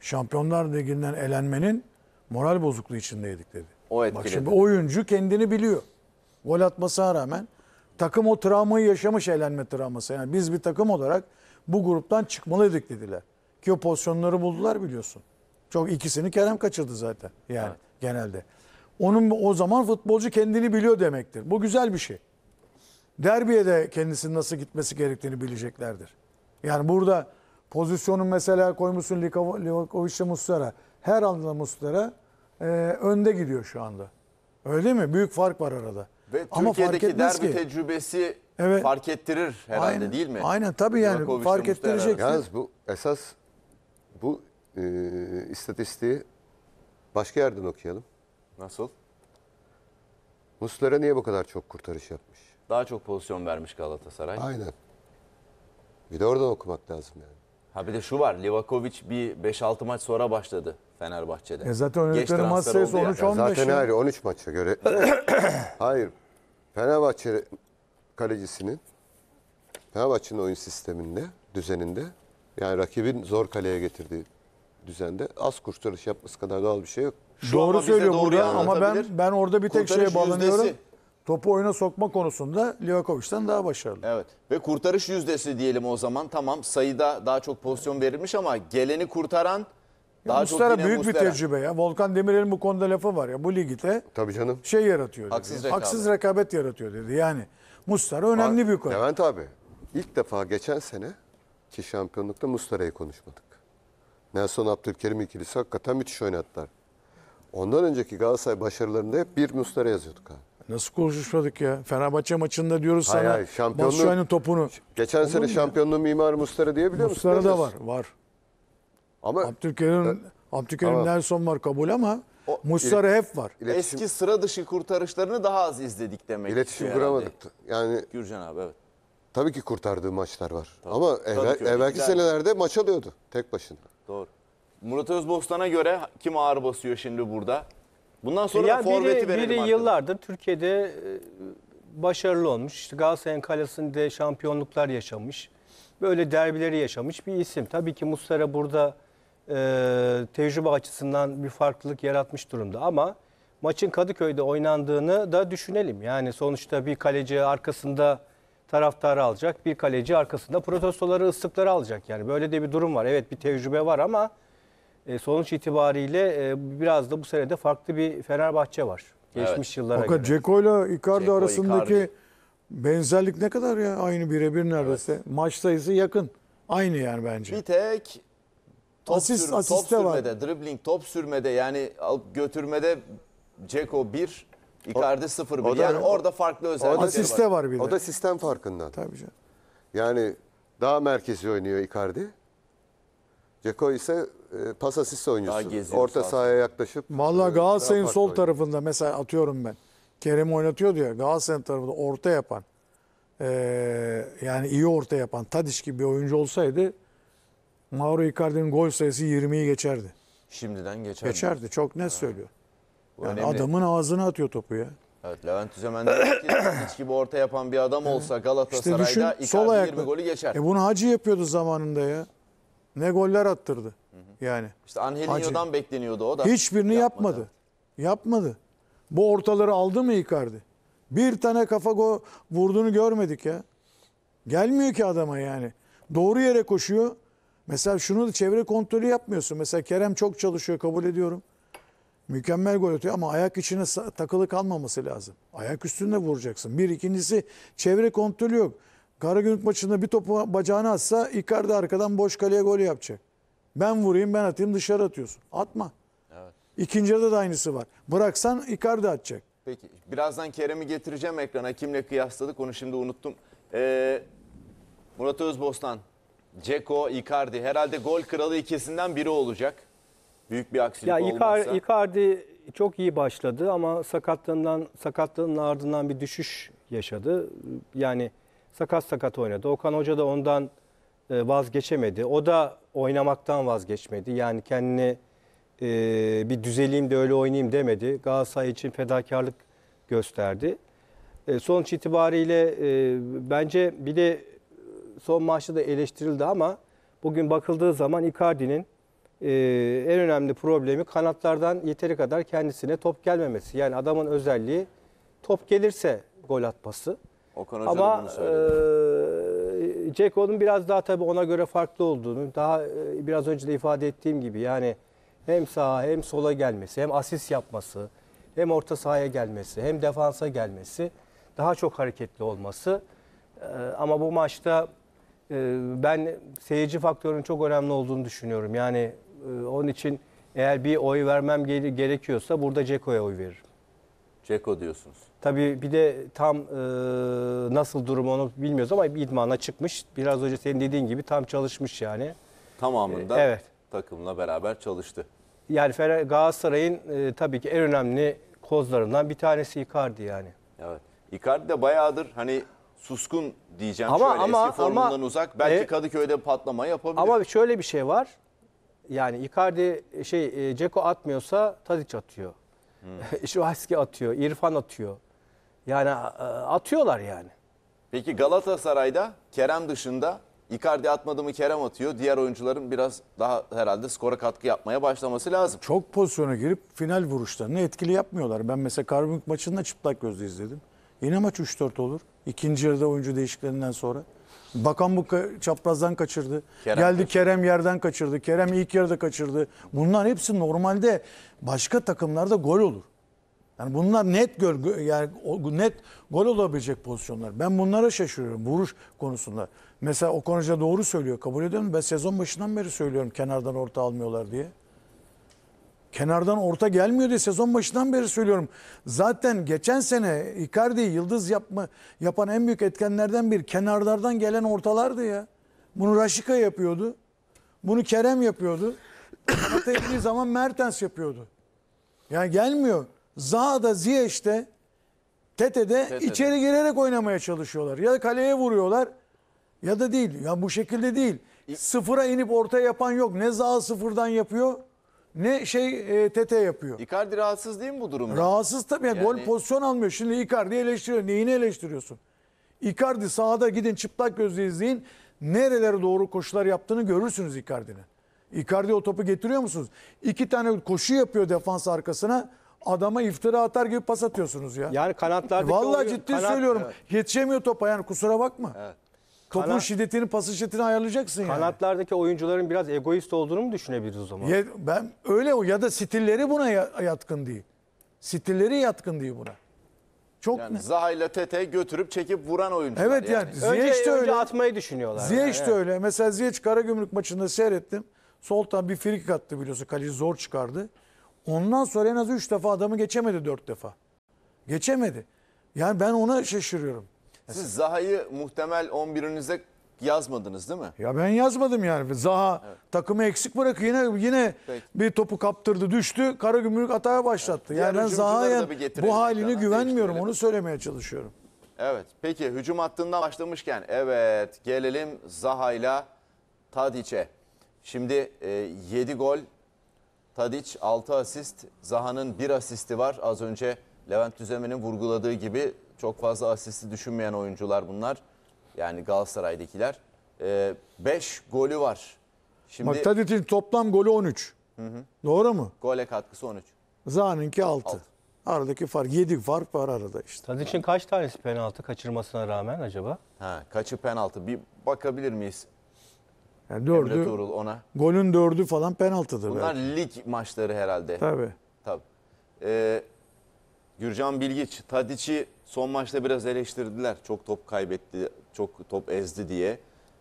Şampiyonlar Ligi'nden elenmenin moral bozukluğu içindeydik dedi. O etkiledi. Bak şimdi oyuncu kendini biliyor. Gol atmasına rağmen takım o travmayı yaşamış elenme travması. Yani biz bir takım olarak bu gruptan çıkmalıydık dediler. Ki o pozisyonları buldular biliyorsun. Çok ikisini Kerem kaçırdı zaten yani evet. genelde. Onun o zaman futbolcu kendini biliyor demektir. Bu güzel bir şey. Derbiye de kendisinin nasıl gitmesi gerektiğini bileceklerdir. Yani burada Pozisyonun mesela koymuşsun Livakovic'le Muslera. Her anda Muslera e, önde gidiyor şu anda. Öyle mi? Büyük fark var arada. Ve Ama Türkiye'deki fark derbi ki. tecrübesi evet. fark ettirir herhalde aynen, değil mi? Aynen tabii yani Livakovic fark ettirecek. Yalnız bu esas bu e, istatistiği başka yerden okuyalım. Nasıl? Muslera niye bu kadar çok kurtarış yapmış? Daha çok pozisyon vermiş Galatasaray. Aynen. Bir de orada okumak lazım yani. Ha bir de şu var. Livakovic bir 5-6 maç sonra başladı Fenerbahçe'de. E zaten oynadıkları maç sayısı 13-15. Zaten hayır 13 maça göre. hayır. Fenerbahçe kalecisinin Fenerbahçe'nin oyun sisteminde, düzeninde yani rakibin zor kaleye getirdiği düzende az kurtarış yapması kadar doğal bir şey yok. Şu doğru söylüyor burada ama ben ben orada bir tek kurtarış şeye bağlanıyorum. Yüzdesi topu oyuna sokma konusunda Livakovic'den daha başarılı. Evet ve kurtarış yüzdesi diyelim o zaman. Tamam sayıda daha çok pozisyon verilmiş ama geleni kurtaran ya daha Mustara çok yine büyük Mustara. bir tecrübe ya. Volkan Demirel'in bu konuda lafı var ya bu ligde. Tabii canım. Şey yaratıyor dedi. Haksız rekabet. Haksız rekabet yaratıyor dedi. Yani Mustara önemli bir konu. Levent abi ilk defa geçen sene ki şampiyonlukta Mustara'yı konuşmadık. Nelson Abdülkerim ikilisi hakikaten müthiş oynattılar. Ondan önceki Galatasaray başarılarında hep bir Mustara yazıyorduk abi. Nasıl konuşmadık ya? Fenerbahçe maçında diyoruz hayır, sana. Hayır, şampiyonluğu, Batshuayi'nin topunu. Geçen Olur sene şampiyonluğu Mimar Mustara diye biliyor musun? Mustara da var. Var. Ama Abdülkerim, e, Abdülkerim Nelson var kabul ama o, Mustara ilet, hep var. İletişim, Eski sıra dışı kurtarışlarını daha az izledik demek. İletişim kuramadık. Yani Gürcan abi evet. Tabii ki kurtardığı maçlar var. Tabii. Ama evvel, tabii evvelki senelerde maç alıyordu tek başına. Doğru. Murat Özbostan'a göre kim ağır basıyor şimdi burada? Bundan e sonra ya forveti biri, verelim Biri arkada. yıllardır Türkiye'de e, başarılı olmuş. İşte Galatasaray'ın kalesinde şampiyonluklar yaşamış. Böyle derbileri yaşamış bir isim. Tabii ki Muslera burada e, tecrübe açısından bir farklılık yaratmış durumda. Ama maçın Kadıköy'de oynandığını da düşünelim. Yani sonuçta bir kaleci arkasında taraftarı alacak. Bir kaleci arkasında protestoları, ıslıkları alacak. Yani böyle de bir durum var. Evet bir tecrübe var ama e, sonuç itibariyle e, biraz da bu senede farklı bir Fenerbahçe var. Geçmiş Evet. yıllara Fakat göre. Ceko ile Icardi arasındaki Icardi. benzerlik ne kadar ya? Aynı birebir neredeyse. Maç sayısı yakın. Aynı yani bence. Bir tek top, Asist- sür- top asiste var. sürmede, dribbling, top sürmede yani alıp götürmede Ceko 1, Icardi 0-1. Yani orada farklı özellikler var. Asiste var bir de. O da sistem farkından. Tabii canım. Yani daha merkezi oynuyor Icardi. Ceko ise e, pas asisti oynuyorsun. gezdim, Orta sağ sahaya yaklaşıp. Valla e, Galatasaray'ın sol oynuyor. tarafında mesela atıyorum ben. Kerem oynatıyor diyor. Galatasaray'ın tarafında orta yapan. eee, yani iyi orta yapan Tadiş gibi bir oyuncu olsaydı Mauro Icardi'nin gol sayısı 20'yi geçerdi. Şimdiden geçer. Geçerdi. Çok net söylüyor. Yani adamın ağzına atıyor topu ya. Evet, Levent Üzemen demiş hiç gibi orta yapan bir adam olsa İşte Galatasaray'da düşün Icardi sol 20 golü geçer. E bunu Hacı yapıyordu zamanında ya. Ne goller attırdı. Yani. İşte Angelinho'dan Hacı. bekleniyordu o da. Hiçbirini yapmadı. yapmadı. Yapmadı. Bu ortaları aldı mı Icardi? Bir tane kafa go vurduğunu görmedik ya. Gelmiyor ki adama yani. Doğru yere koşuyor. Mesela şunu da çevre kontrolü yapmıyorsun. Mesela Kerem çok çalışıyor kabul ediyorum. Mükemmel gol atıyor ama ayak içine takılı kalmaması lazım. Ayak üstünde vuracaksın. Bir ikincisi çevre kontrolü yok. Karagümrük maçında bir topu bacağına atsa Icardi arkadan boş kaleye gol yapacak. Ben vurayım ben atayım dışarı atıyorsun. Atma. Evet. İkinci yarıda aynısı var. Bıraksan Icardi atacak. Peki birazdan Kerem'i getireceğim ekrana. Kimle kıyasladık onu şimdi unuttum. Ee, Murat Özbostan, Ceko, Icardi herhalde gol kralı ikisinden biri olacak. Büyük bir aksilik ya Icardi, olmazsa. Icardi çok iyi başladı ama sakatlığından sakatlığının ardından bir düşüş yaşadı. Yani sakat sakat oynadı. Okan Hoca da ondan e, vazgeçemedi. O da oynamaktan vazgeçmedi. Yani kendini e, bir düzeleyim de öyle oynayayım demedi. Galatasaray için fedakarlık gösterdi. E, sonuç itibariyle e, bence bir de son maçta da eleştirildi ama bugün bakıldığı zaman Icardi'nin e, en önemli problemi kanatlardan yeteri kadar kendisine top gelmemesi. Yani adamın özelliği top gelirse gol atması. Okan Hoca ama, da bunu söyledi. E, Ceko'nun biraz daha tabii ona göre farklı olduğunu, daha e, biraz önce de ifade ettiğim gibi yani hem sağa hem sola gelmesi, hem asist yapması, hem orta sahaya gelmesi, hem defansa gelmesi, daha çok hareketli olması. E, ama bu maçta e, ben seyirci faktörünün çok önemli olduğunu düşünüyorum. Yani e, onun için eğer bir oy vermem gerekiyorsa burada Ceko'ya oy veririm. Ceko diyorsunuz. Tabii bir de tam e, nasıl durum onu bilmiyoruz ama idmana çıkmış. Biraz önce senin dediğin gibi tam çalışmış yani. Tamamında e, evet. takımla beraber çalıştı. Yani Galatasaray'ın e, tabii ki en önemli kozlarından bir tanesi Icardi yani. Evet. Icardi de bayağıdır hani suskun diyeceğim ama, şöyle ama, eski formundan ama, uzak. Belki e, Kadıköy'de patlama yapabilir. Ama şöyle bir şey var. Yani Icardi şey e, Ceko atmıyorsa Tadic atıyor. Şu Şuhaski atıyor, İrfan atıyor. Yani e, atıyorlar yani. Peki Galatasaray'da Kerem dışında Icardi atmadı mı Kerem atıyor. Diğer oyuncuların biraz daha herhalde skora katkı yapmaya başlaması lazım. Çok pozisyona girip final vuruşlarını etkili yapmıyorlar. Ben mesela Karabük maçını da çıplak gözle izledim. Yine maç 3-4 olur. İkinci yarıda oyuncu değişikliklerinden sonra. Bakan bu çaprazdan kaçırdı. Kerem Geldi kaçırdı. Kerem yerden kaçırdı. Kerem ilk yarıda kaçırdı. Bunlar hepsi normalde başka takımlarda gol olur. Yani bunlar net gör yani net gol olabilecek pozisyonlar. Ben bunlara şaşırıyorum vuruş konusunda. Mesela Okan Hoca doğru söylüyor. Kabul ediyorum. Ben sezon başından beri söylüyorum kenardan orta almıyorlar diye. Kenardan orta gelmiyor diye sezon başından beri söylüyorum. Zaten geçen sene Icardi yıldız yapma, yapan en büyük etkenlerden bir kenarlardan gelen ortalardı ya. Bunu Raşika yapıyordu. Bunu Kerem yapıyordu. Hatta zaman Mertens yapıyordu. Yani gelmiyor. Zaha da Zaha'da, Ziyech'te, Tete de içeri girerek oynamaya çalışıyorlar. Ya da kaleye vuruyorlar ya da değil. Ya bu şekilde değil. Sıfıra inip orta yapan yok. Ne Zaha sıfırdan yapıyor ne şey e, TT yapıyor. Icardi rahatsız değil mi bu durumda? Rahatsız tabii. Yani, Gol pozisyon almıyor. Şimdi Icardi eleştiriyor. Neyini eleştiriyorsun? Icardi sağda gidin çıplak gözle izleyin. Nerelere doğru koşular yaptığını görürsünüz Icardi'nin. Icardi o topu getiriyor musunuz? İki tane koşu yapıyor defans arkasına. Adama iftira atar gibi pas atıyorsunuz ya. Yani kanatlardaki Vallahi oyun- ciddi kanat- söylüyorum. Yetişemiyor topa yani kusura bakma. Evet. Topun Kana- şiddetini, pasın şiddetini ayarlayacaksın yani. Kanatlardaki oyuncuların biraz egoist olduğunu mu düşünebiliriz o zaman? Ya- ben öyle o ya da stilleri buna ya- yatkın değil. Stilleri yatkın değil buna. Çok Yani net. Zaha ile Tete götürüp çekip vuran oyuncular. Evet yani, Önce, Ziyech de önce öyle. atmayı düşünüyorlar. Ziyech de öyle. Mesela Ziyech Karagümrük maçında seyrettim. Soltan bir frikik attı biliyorsun. Kaleci zor çıkardı. Ondan sonra en az 3 defa adamı geçemedi 4 defa. Geçemedi. Yani ben ona şaşırıyorum. Siz Zaha'yı muhtemel 11'inize yazmadınız değil mi? Ya ben yazmadım yani. Zaha evet. takımı eksik bırakıyor yine yine Peki. bir topu kaptırdı, düştü. Karagümrük atağa başlattı. Evet. Yani ben Zaha'ya bu halini güvenmiyorum. Onu söylemeye çalışıyorum. Evet. Peki hücum hattından başlamışken evet gelelim Zaha'yla Tadiç'e. Şimdi e, 7 gol Tadiç 6 asist, Zaha'nın 1 asisti var. Az önce Levent Düzemen'in vurguladığı gibi çok fazla asisti düşünmeyen oyuncular bunlar. Yani Galatasaray'dakiler. 5 ee, golü var. Şimdi Maktadit'in toplam golü 13. Hı hı. Doğru mu? Gole katkısı 13. Zahn'ınki 6. 6. Aradaki fark 7 fark var arada işte. Tadic'in kaç tanesi penaltı kaçırmasına rağmen acaba? Ha, kaçı penaltı? Bir bakabilir miyiz? Yani dördü, Emre Tuğrul ona. Golün dördü falan penaltıdır. Bunlar belki. lig maçları herhalde. Tabii. Tabii. Ee, Gürcan Bilgiç, Tadic'i Son maçta biraz eleştirdiler. Çok top kaybetti, çok top ezdi diye.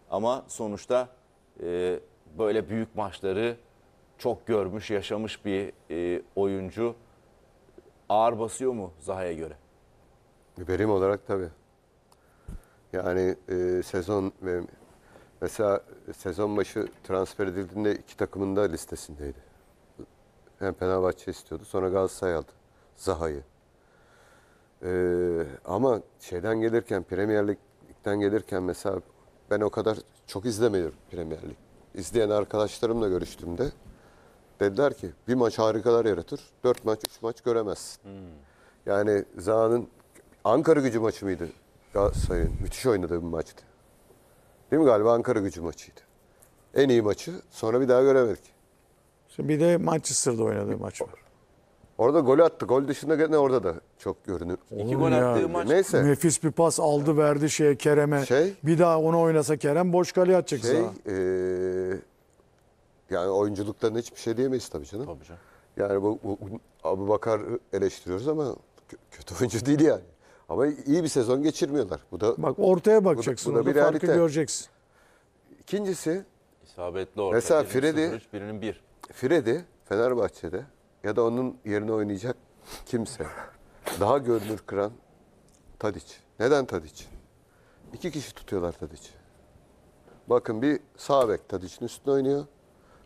Ama sonuçta e, böyle büyük maçları çok görmüş, yaşamış bir e, oyuncu ağır basıyor mu Zaha'ya göre? Verim olarak tabii. Yani e, sezon ve mesela sezon başı transfer edildiğinde iki takımın da listesindeydi. Hem Fenerbahçe istiyordu sonra Galatasaray aldı Zaha'yı. Ee, ama şeyden gelirken Premier Lig'den gelirken mesela ben o kadar çok izlemiyorum Premier Lig. İzleyen arkadaşlarımla görüştüğümde dediler ki bir maç harikalar yaratır. Dört maç, üç maç göremez. Hmm. Yani Zaha'nın Ankara gücü maçı mıydı? Galatasaray'ın müthiş oynadığı bir maçtı. Değil mi galiba Ankara gücü maçıydı. En iyi maçı sonra bir daha göremedik. Şimdi bir de Manchester'da oynadığı maç var. Orada golü attı. Gol dışında gene orada da çok görünür. İki gol attığı maç. Neyse. Nefis bir pas aldı verdi şeye Kerem'e. Şey, bir daha onu oynasa Kerem boş kale atacak şey, sağa. E, yani oyunculuktan hiçbir şey diyemeyiz tabii canım. Tabii canım. Yani bu, bu Abu Bakar eleştiriyoruz ama kötü oyuncu değil yani. Ama iyi bir sezon geçirmiyorlar. Bu da Bak ortaya bakacaksın. bu da bir farkı göreceksin. İkincisi, İsabetli orta. Mesela Birinin birinin bir. Fredi Fenerbahçe'de ya da onun yerine oynayacak kimse. Daha görünür kıran Tadic. Neden Tadic? İki kişi tutuyorlar Tadic. Bakın bir sağ bek Tadic'in üstüne oynuyor.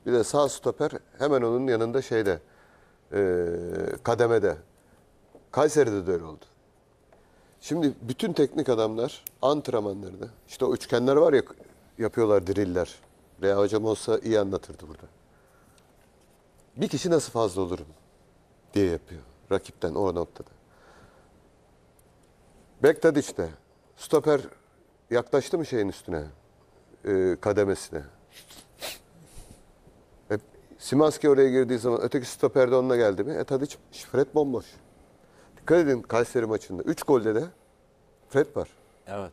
Bir de sağ stoper hemen onun yanında şeyde e, kademede. Kayseri'de de öyle oldu. Şimdi bütün teknik adamlar antrenmanlarda işte o üçgenler var ya yapıyorlar diriller. Rea hocam olsa iyi anlatırdı burada bir kişi nasıl fazla olurum diye yapıyor rakipten o noktada. Bektad işte. Stoper yaklaştı mı şeyin üstüne? E, kademesine. E, Simanski oraya girdiği zaman öteki stoper de onunla geldi mi? E Tadiç, Fred bomboş. Dikkat edin Kayseri maçında. Üç golde de Fred var. Evet.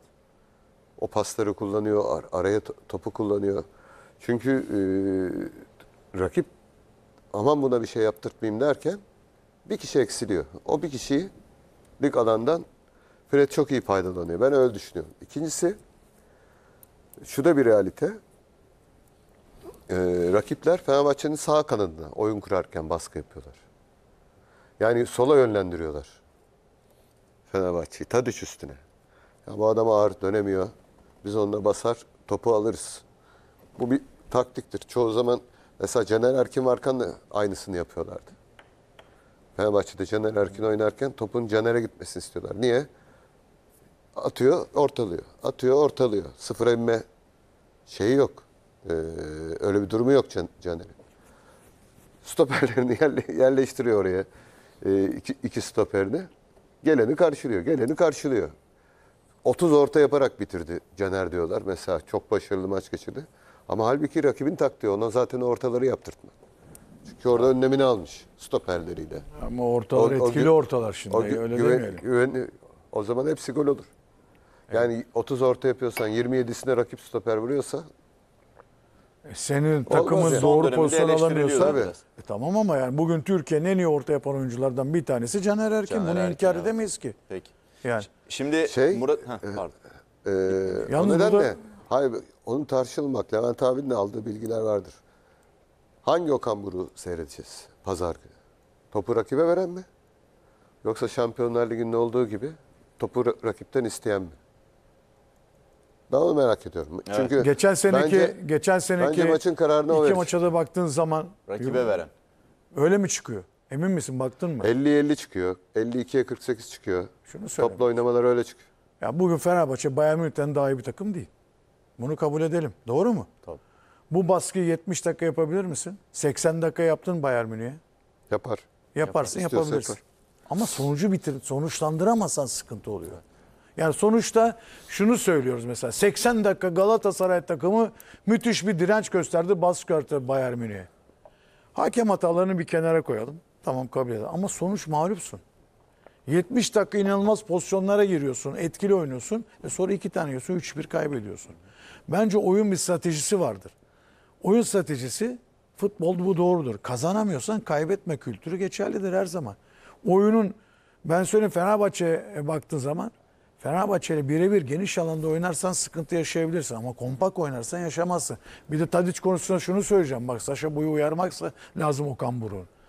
O pasları kullanıyor, ar araya topu kullanıyor. Çünkü e, rakip aman buna bir şey yaptırtmayayım derken bir kişi eksiliyor. O bir kişiyi lig alandan Fred çok iyi faydalanıyor. Ben öyle düşünüyorum. İkincisi şu da bir realite. Ee, rakipler Fenerbahçe'nin sağ kanadına oyun kurarken baskı yapıyorlar. Yani sola yönlendiriyorlar. Fenerbahçe'yi Tadiç üstüne. Ya bu adam ağır dönemiyor. Biz onunla basar topu alırız. Bu bir taktiktir. Çoğu zaman Mesela Caner Erkin varken de aynısını yapıyorlardı. Fenerbahçe'de Caner Erkin oynarken topun Caner'e gitmesini istiyorlar. Niye? Atıyor, ortalıyor. Atıyor, ortalıyor. Sıfır emme şeyi yok. Ee, öyle bir durumu yok Can Caner'in. Stoperlerini yerle yerleştiriyor oraya. Ee, iki, iki stoperini. Geleni karşılıyor, geleni karşılıyor. 30 orta yaparak bitirdi Caner diyorlar. Mesela çok başarılı maç geçirdi. Ama halbuki rakibin taktiği ona zaten ortaları yaptırtmak. Çünkü orada önlemini almış stoperleriyle. Ama ortalar o, etkili o, ortalar şimdi o, öyle güven, demeyelim. Güven, o zaman hepsi gol olur. Yani evet. 30 orta yapıyorsan 27'sine rakip stoper vuruyorsa e, senin takımın yani. doğru pozisyon alamıyorsa e tamam ama yani bugün Türkiye'nin en iyi orta yapan oyunculardan bir tanesi Caner Erkin. Caner Bunu Erkin inkar abi. edemeyiz ki. Peki. Yani şimdi şey, Murat ha, e, pardon. E, e, o nedenle da... hayır onun tartışılmak. Levent abinin aldığı bilgiler vardır. Hangi Okan buru seyredeceğiz pazar günü? Topu rakibe veren mi? Yoksa Şampiyonlar Ligi'nin olduğu gibi topu rakipten isteyen mi? Ben onu merak ediyorum. Evet. Çünkü geçen seneki bence, geçen seneki bence maçın kararına iki maça da baktığın zaman rakibe veren. Öyle mi çıkıyor? Emin misin baktın mı? 50 50 çıkıyor. 52'ye 48 çıkıyor. Şunu söyle. Toplu oynamalar öyle çıkıyor. Ya bugün Fenerbahçe Bayern Münih'ten daha iyi bir takım değil. Bunu kabul edelim. Doğru mu? Tabii. Bu baskıyı 70 dakika yapabilir misin? 80 dakika yaptın Bayern Münih'e. Yapar. Yaparsın, Yapar. yapabilirsin. Yapar. Ama sonucu bitir, sonuçlandıramazsan sıkıntı oluyor. Yani sonuçta şunu söylüyoruz mesela 80 dakika Galatasaray takımı müthiş bir direnç gösterdi baskı arttı Bayern Münih'e. Hakem hatalarını bir kenara koyalım. Tamam kabul edelim ama sonuç mağlupsun. 70 dakika inanılmaz pozisyonlara giriyorsun. Etkili oynuyorsun. E sonra iki tane yiyorsun. 3-1 kaybediyorsun. Bence oyun bir stratejisi vardır. Oyun stratejisi futbolda bu doğrudur. Kazanamıyorsan kaybetme kültürü geçerlidir her zaman. Oyunun ben söyleyeyim Fenerbahçe'ye baktığın zaman Fenerbahçe ile birebir geniş alanda oynarsan sıkıntı yaşayabilirsin ama kompak oynarsan yaşamazsın. Bir de Tadiç konusunda şunu söyleyeceğim. Bak Saşa boyu uyarmaksa lazım Okan Buruk'un.